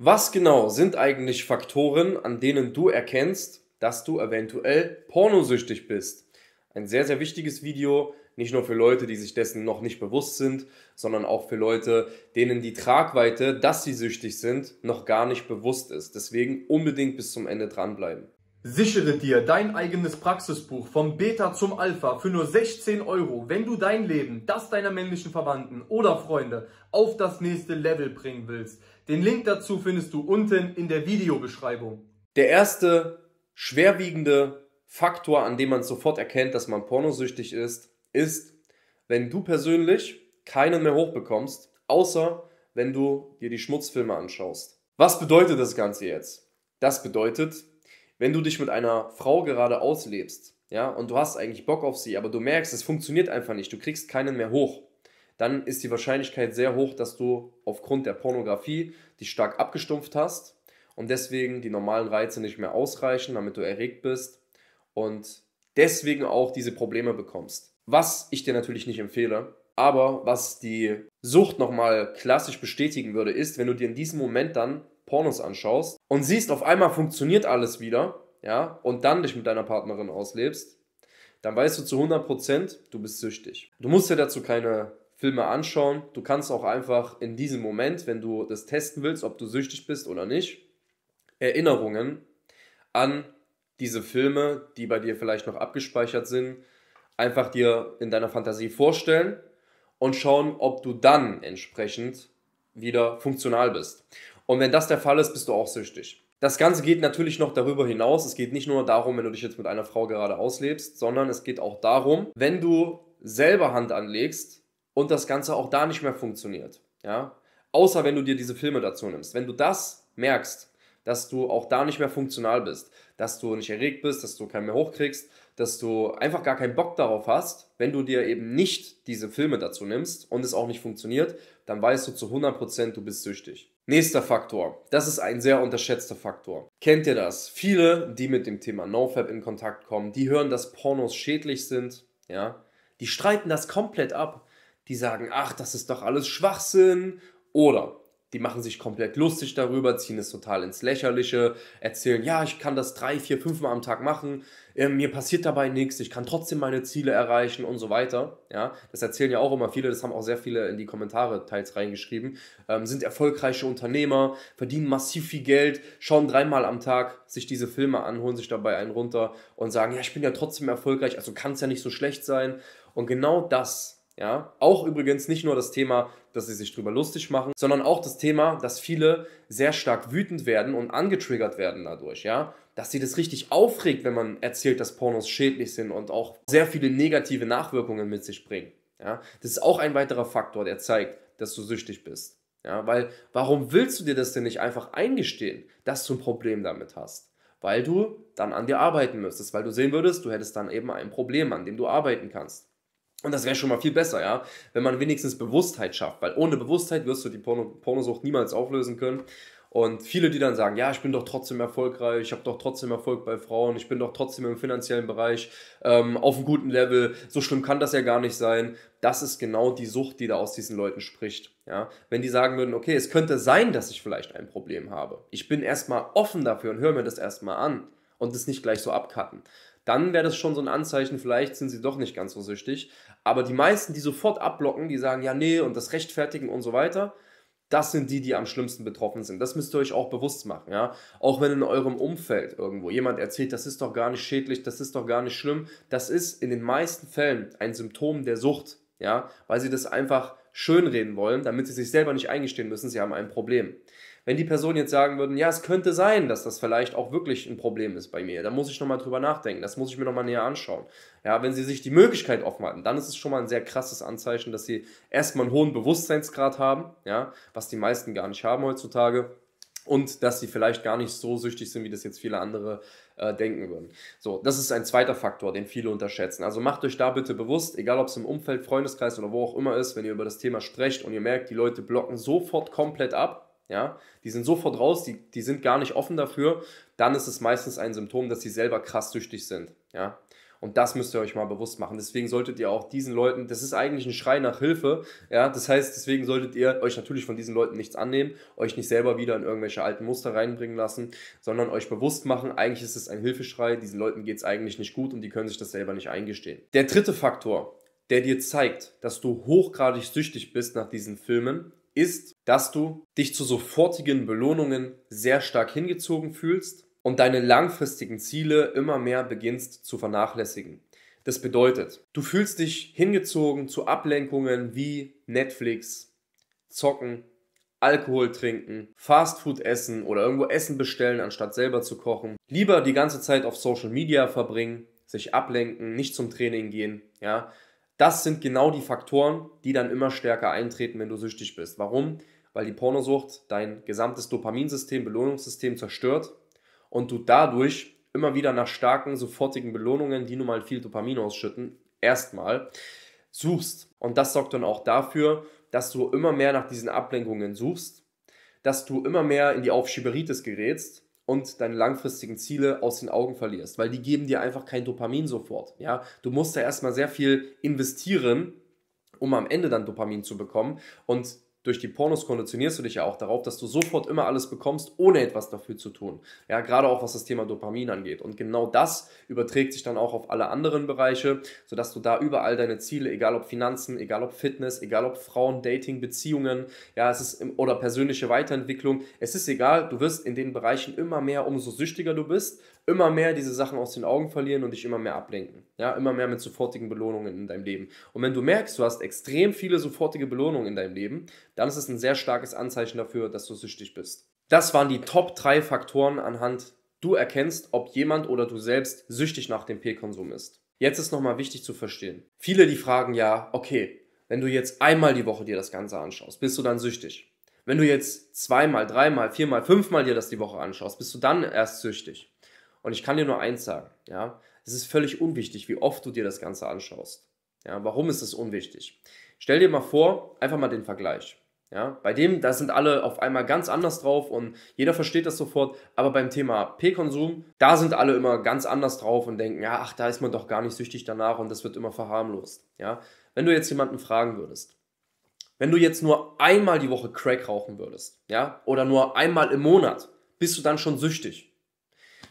Was genau sind eigentlich Faktoren, an denen du erkennst, dass du eventuell pornosüchtig bist? Ein sehr, sehr wichtiges Video, nicht nur für Leute, die sich dessen noch nicht bewusst sind, sondern auch für Leute, denen die Tragweite, dass sie süchtig sind, noch gar nicht bewusst ist. Deswegen unbedingt bis zum Ende dranbleiben. Sichere dir dein eigenes Praxisbuch vom Beta zum Alpha für nur 16 Euro, wenn du dein Leben, das deiner männlichen Verwandten oder Freunde auf das nächste Level bringen willst. Den Link dazu findest du unten in der Videobeschreibung. Der erste schwerwiegende Faktor, an dem man sofort erkennt, dass man pornosüchtig ist, ist, wenn du persönlich keinen mehr hochbekommst, außer wenn du dir die Schmutzfilme anschaust. Was bedeutet das Ganze jetzt? Das bedeutet, wenn du dich mit einer Frau gerade auslebst, ja, und du hast eigentlich Bock auf sie, aber du merkst, es funktioniert einfach nicht, du kriegst keinen mehr hoch, dann ist die Wahrscheinlichkeit sehr hoch, dass du aufgrund der Pornografie dich stark abgestumpft hast und deswegen die normalen Reize nicht mehr ausreichen, damit du erregt bist und deswegen auch diese Probleme bekommst. Was ich dir natürlich nicht empfehle, aber was die Sucht nochmal klassisch bestätigen würde, ist, wenn du dir in diesem Moment dann Pornos anschaust und siehst, auf einmal funktioniert alles wieder, ja, und dann dich mit deiner Partnerin auslebst, dann weißt du zu 100%, du bist süchtig. Du musst dir dazu keine Filme anschauen. Du kannst auch einfach in diesem Moment, wenn du das testen willst, ob du süchtig bist oder nicht, Erinnerungen an diese Filme, die bei dir vielleicht noch abgespeichert sind, einfach dir in deiner Fantasie vorstellen und schauen, ob du dann entsprechend wieder funktional bist. Und wenn das der Fall ist, bist du auch süchtig. Das Ganze geht natürlich noch darüber hinaus. Es geht nicht nur darum, wenn du dich jetzt mit einer Frau gerade auslebst, sondern es geht auch darum, wenn du selber Hand anlegst und das Ganze auch da nicht mehr funktioniert. Ja? Außer wenn du dir diese Filme dazu nimmst. Wenn du das merkst, dass du auch da nicht mehr funktional bist, dass du nicht erregt bist, dass du keinen mehr hochkriegst, dass du einfach gar keinen Bock darauf hast, wenn du dir eben nicht diese Filme dazu nimmst und es auch nicht funktioniert, dann weißt du zu 100%, du bist süchtig. Nächster Faktor. Das ist ein sehr unterschätzter Faktor. Kennt ihr das? Viele, die mit dem Thema NoFab in Kontakt kommen, die hören, dass Pornos schädlich sind, ja? Die streiten das komplett ab die sagen, ach, das ist doch alles Schwachsinn. Oder die machen sich komplett lustig darüber, ziehen es total ins Lächerliche, erzählen, ja, ich kann das drei, vier, fünfmal am Tag machen, ähm, mir passiert dabei nichts, ich kann trotzdem meine Ziele erreichen und so weiter. Ja, das erzählen ja auch immer viele, das haben auch sehr viele in die Kommentare teils reingeschrieben, ähm, sind erfolgreiche Unternehmer, verdienen massiv viel Geld, schauen dreimal am Tag sich diese Filme an, holen sich dabei einen runter und sagen, ja, ich bin ja trotzdem erfolgreich, also kann es ja nicht so schlecht sein. Und genau das ja, auch übrigens nicht nur das Thema, dass sie sich drüber lustig machen, sondern auch das Thema, dass viele sehr stark wütend werden und angetriggert werden dadurch, ja. Dass sie das richtig aufregt, wenn man erzählt, dass Pornos schädlich sind und auch sehr viele negative Nachwirkungen mit sich bringen. Ja, das ist auch ein weiterer Faktor, der zeigt, dass du süchtig bist. Ja, weil warum willst du dir das denn nicht einfach eingestehen, dass du ein Problem damit hast? Weil du dann an dir arbeiten müsstest, weil du sehen würdest, du hättest dann eben ein Problem, an dem du arbeiten kannst. Und das wäre schon mal viel besser, ja, wenn man wenigstens Bewusstheit schafft, weil ohne Bewusstheit wirst du die Porno Pornosucht niemals auflösen können. Und viele, die dann sagen, ja, ich bin doch trotzdem erfolgreich, ich habe doch trotzdem Erfolg bei Frauen, ich bin doch trotzdem im finanziellen Bereich ähm, auf einem guten Level, so schlimm kann das ja gar nicht sein. Das ist genau die Sucht, die da aus diesen Leuten spricht. Ja? Wenn die sagen würden, okay, es könnte sein, dass ich vielleicht ein Problem habe. Ich bin erstmal offen dafür und höre mir das erstmal an und das nicht gleich so abcutten. Dann wäre das schon so ein Anzeichen, vielleicht sind sie doch nicht ganz so süchtig. Aber die meisten, die sofort abblocken, die sagen, ja, nee, und das rechtfertigen und so weiter, das sind die, die am schlimmsten betroffen sind. Das müsst ihr euch auch bewusst machen, ja. Auch wenn in eurem Umfeld irgendwo jemand erzählt, das ist doch gar nicht schädlich, das ist doch gar nicht schlimm, das ist in den meisten Fällen ein Symptom der Sucht, ja, weil sie das einfach schönreden wollen, damit sie sich selber nicht eingestehen müssen, sie haben ein Problem. Wenn die Person jetzt sagen würden, ja, es könnte sein, dass das vielleicht auch wirklich ein Problem ist bei mir, dann muss ich nochmal drüber nachdenken, das muss ich mir nochmal näher anschauen. Ja, wenn sie sich die Möglichkeit offen halten, dann ist es schon mal ein sehr krasses Anzeichen, dass sie erstmal einen hohen Bewusstseinsgrad haben, ja, was die meisten gar nicht haben heutzutage und dass sie vielleicht gar nicht so süchtig sind, wie das jetzt viele andere äh, denken würden. So, das ist ein zweiter Faktor, den viele unterschätzen. Also macht euch da bitte bewusst, egal ob es im Umfeld, Freundeskreis oder wo auch immer ist, wenn ihr über das Thema sprecht und ihr merkt, die Leute blocken sofort komplett ab, ja, die sind sofort raus, die, die sind gar nicht offen dafür, dann ist es meistens ein Symptom, dass sie selber krass süchtig sind, ja. Und das müsst ihr euch mal bewusst machen. Deswegen solltet ihr auch diesen Leuten, das ist eigentlich ein Schrei nach Hilfe, ja. Das heißt, deswegen solltet ihr euch natürlich von diesen Leuten nichts annehmen, euch nicht selber wieder in irgendwelche alten Muster reinbringen lassen, sondern euch bewusst machen, eigentlich ist es ein Hilfeschrei, diesen Leuten geht es eigentlich nicht gut und die können sich das selber nicht eingestehen. Der dritte Faktor, der dir zeigt, dass du hochgradig süchtig bist nach diesen Filmen, ist, dass du dich zu sofortigen Belohnungen sehr stark hingezogen fühlst und deine langfristigen Ziele immer mehr beginnst zu vernachlässigen. Das bedeutet, du fühlst dich hingezogen zu Ablenkungen wie Netflix, Zocken, Alkohol trinken, Fastfood essen oder irgendwo Essen bestellen, anstatt selber zu kochen. Lieber die ganze Zeit auf Social Media verbringen, sich ablenken, nicht zum Training gehen, ja das sind genau die Faktoren, die dann immer stärker eintreten, wenn du süchtig bist. Warum? Weil die Pornosucht dein gesamtes Dopaminsystem, Belohnungssystem zerstört und du dadurch immer wieder nach starken, sofortigen Belohnungen, die nun mal viel Dopamin ausschütten, erstmal suchst. Und das sorgt dann auch dafür, dass du immer mehr nach diesen Ablenkungen suchst, dass du immer mehr in die Aufschieberitis gerätst und deine langfristigen Ziele aus den Augen verlierst, weil die geben dir einfach kein Dopamin sofort. Ja? Du musst da erstmal sehr viel investieren, um am Ende dann Dopamin zu bekommen. Und durch die Pornos konditionierst du dich ja auch darauf, dass du sofort immer alles bekommst, ohne etwas dafür zu tun. Ja, gerade auch was das Thema Dopamin angeht. Und genau das überträgt sich dann auch auf alle anderen Bereiche, sodass du da überall deine Ziele, egal ob Finanzen, egal ob Fitness, egal ob Frauen, Dating, Beziehungen, ja, es ist im, oder persönliche Weiterentwicklung, es ist egal, du wirst in den Bereichen immer mehr, umso süchtiger du bist, immer mehr diese Sachen aus den Augen verlieren und dich immer mehr ablenken. Ja, immer mehr mit sofortigen Belohnungen in deinem Leben. Und wenn du merkst, du hast extrem viele sofortige Belohnungen in deinem Leben, dann ist es ein sehr starkes Anzeichen dafür, dass du süchtig bist. Das waren die Top 3 Faktoren, anhand du erkennst, ob jemand oder du selbst süchtig nach dem P-Konsum ist. Jetzt ist nochmal wichtig zu verstehen. Viele, die fragen ja, okay, wenn du jetzt einmal die Woche dir das Ganze anschaust, bist du dann süchtig? Wenn du jetzt zweimal, dreimal, viermal, fünfmal dir das die Woche anschaust, bist du dann erst süchtig. Und ich kann dir nur eins sagen, ja, es ist völlig unwichtig, wie oft du dir das Ganze anschaust. Ja, warum ist es unwichtig? Stell dir mal vor, einfach mal den Vergleich. Ja, bei dem, da sind alle auf einmal ganz anders drauf und jeder versteht das sofort. Aber beim Thema P-Konsum, da sind alle immer ganz anders drauf und denken, ja, ach, da ist man doch gar nicht süchtig danach und das wird immer verharmlost. Ja, wenn du jetzt jemanden fragen würdest, wenn du jetzt nur einmal die Woche Crack rauchen würdest, ja, oder nur einmal im Monat, bist du dann schon süchtig?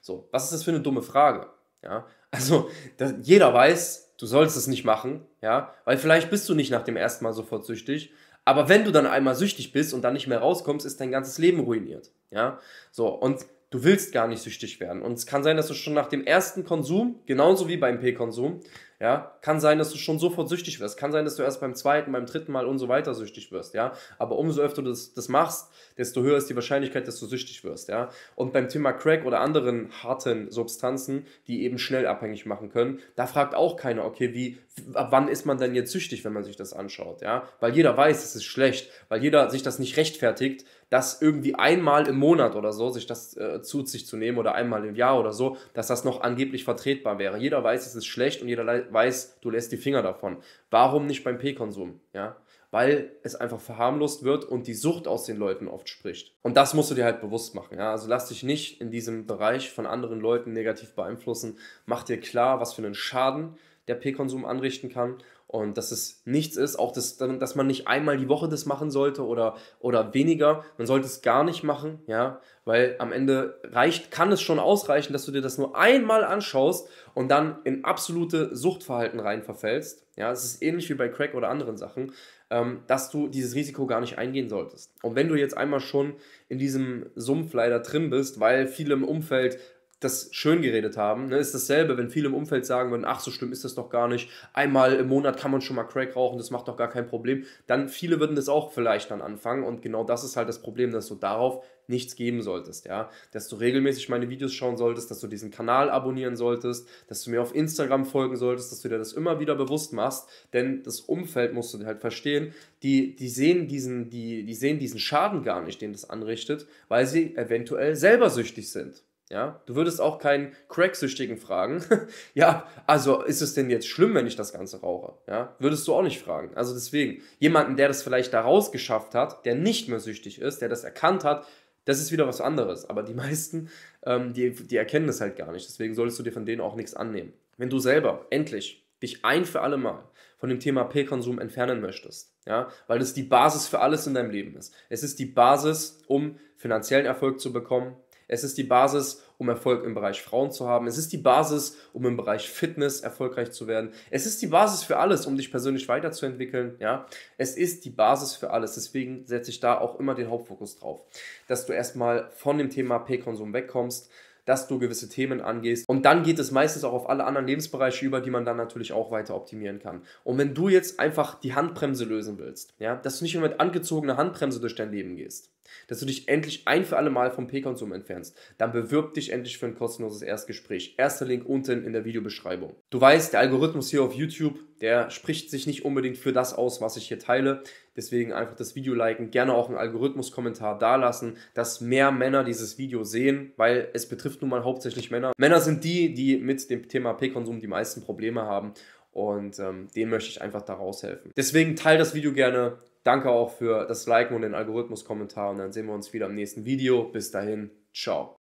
So, was ist das für eine dumme Frage? Ja, also das, jeder weiß, du sollst es nicht machen, ja, weil vielleicht bist du nicht nach dem ersten Mal sofort süchtig, aber wenn du dann einmal süchtig bist und dann nicht mehr rauskommst, ist dein ganzes Leben ruiniert. Ja, so und du willst gar nicht süchtig werden. Und es kann sein, dass du schon nach dem ersten Konsum, genauso wie beim P-Konsum, ja, kann sein, dass du schon sofort süchtig wirst. Kann sein, dass du erst beim zweiten, beim dritten Mal und so weiter süchtig wirst, ja. Aber umso öfter du das, das machst, desto höher ist die Wahrscheinlichkeit, dass du süchtig wirst, ja. Und beim Thema Crack oder anderen harten Substanzen, die eben schnell abhängig machen können, da fragt auch keiner, okay, wie, ab wann ist man denn jetzt süchtig, wenn man sich das anschaut, ja. Weil jeder weiß, es ist schlecht, weil jeder sich das nicht rechtfertigt, das irgendwie einmal im Monat oder so, sich das äh, zu sich zu nehmen oder einmal im Jahr oder so, dass das noch angeblich vertretbar wäre. Jeder weiß, es ist schlecht und jeder weiß, du lässt die Finger davon. Warum nicht beim P-Konsum? Ja? Weil es einfach verharmlost wird und die Sucht aus den Leuten oft spricht. Und das musst du dir halt bewusst machen. Ja? Also lass dich nicht in diesem Bereich von anderen Leuten negativ beeinflussen. Mach dir klar, was für einen Schaden der P-Konsum anrichten kann und dass es nichts ist, auch das, dass man nicht einmal die Woche das machen sollte oder, oder weniger. Man sollte es gar nicht machen, ja, weil am Ende reicht, kann es schon ausreichen, dass du dir das nur einmal anschaust und dann in absolute Suchtverhalten rein verfällst. Ja, es ist ähnlich wie bei Crack oder anderen Sachen, ähm, dass du dieses Risiko gar nicht eingehen solltest. Und wenn du jetzt einmal schon in diesem Sumpf leider drin bist, weil viele im Umfeld das schön geredet haben. Ne? Ist dasselbe, wenn viele im Umfeld sagen würden, ach, so schlimm ist das doch gar nicht. Einmal im Monat kann man schon mal Crack rauchen, das macht doch gar kein Problem. Dann viele würden das auch vielleicht dann anfangen und genau das ist halt das Problem, dass du darauf nichts geben solltest, ja. Dass du regelmäßig meine Videos schauen solltest, dass du diesen Kanal abonnieren solltest, dass du mir auf Instagram folgen solltest, dass du dir das immer wieder bewusst machst, denn das Umfeld musst du halt verstehen, die, die, sehen diesen, die, die sehen diesen Schaden gar nicht, den das anrichtet, weil sie eventuell selber süchtig sind. Ja, du würdest auch keinen Cracksüchtigen fragen, ja, also ist es denn jetzt schlimm, wenn ich das Ganze rauche? Ja, würdest du auch nicht fragen. Also deswegen, jemanden, der das vielleicht daraus geschafft hat, der nicht mehr süchtig ist, der das erkannt hat, das ist wieder was anderes. Aber die meisten, ähm, die, die erkennen das halt gar nicht. Deswegen solltest du dir von denen auch nichts annehmen. Wenn du selber endlich dich ein für alle Mal von dem Thema P-Konsum entfernen möchtest, ja, weil das die Basis für alles in deinem Leben ist. Es ist die Basis, um finanziellen Erfolg zu bekommen, es ist die Basis, um Erfolg im Bereich Frauen zu haben. Es ist die Basis, um im Bereich Fitness erfolgreich zu werden. Es ist die Basis für alles, um dich persönlich weiterzuentwickeln. Ja, es ist die Basis für alles. Deswegen setze ich da auch immer den Hauptfokus drauf, dass du erstmal von dem Thema P-Konsum wegkommst, dass du gewisse Themen angehst. Und dann geht es meistens auch auf alle anderen Lebensbereiche über, die man dann natürlich auch weiter optimieren kann. Und wenn du jetzt einfach die Handbremse lösen willst, ja, dass du nicht nur mit angezogener Handbremse durch dein Leben gehst, dass du dich endlich ein für alle Mal vom P-Konsum entfernst, dann bewirb dich endlich für ein kostenloses Erstgespräch. Erster Link unten in der Videobeschreibung. Du weißt, der Algorithmus hier auf YouTube, der spricht sich nicht unbedingt für das aus, was ich hier teile. Deswegen einfach das Video liken, gerne auch einen Algorithmus-Kommentar dalassen, dass mehr Männer dieses Video sehen, weil es betrifft nun mal hauptsächlich Männer. Männer sind die, die mit dem Thema P-Konsum die meisten Probleme haben und ähm, denen möchte ich einfach daraus helfen. Deswegen teile das Video gerne, Danke auch für das Liken und den Algorithmus-Kommentar und dann sehen wir uns wieder im nächsten Video. Bis dahin, ciao.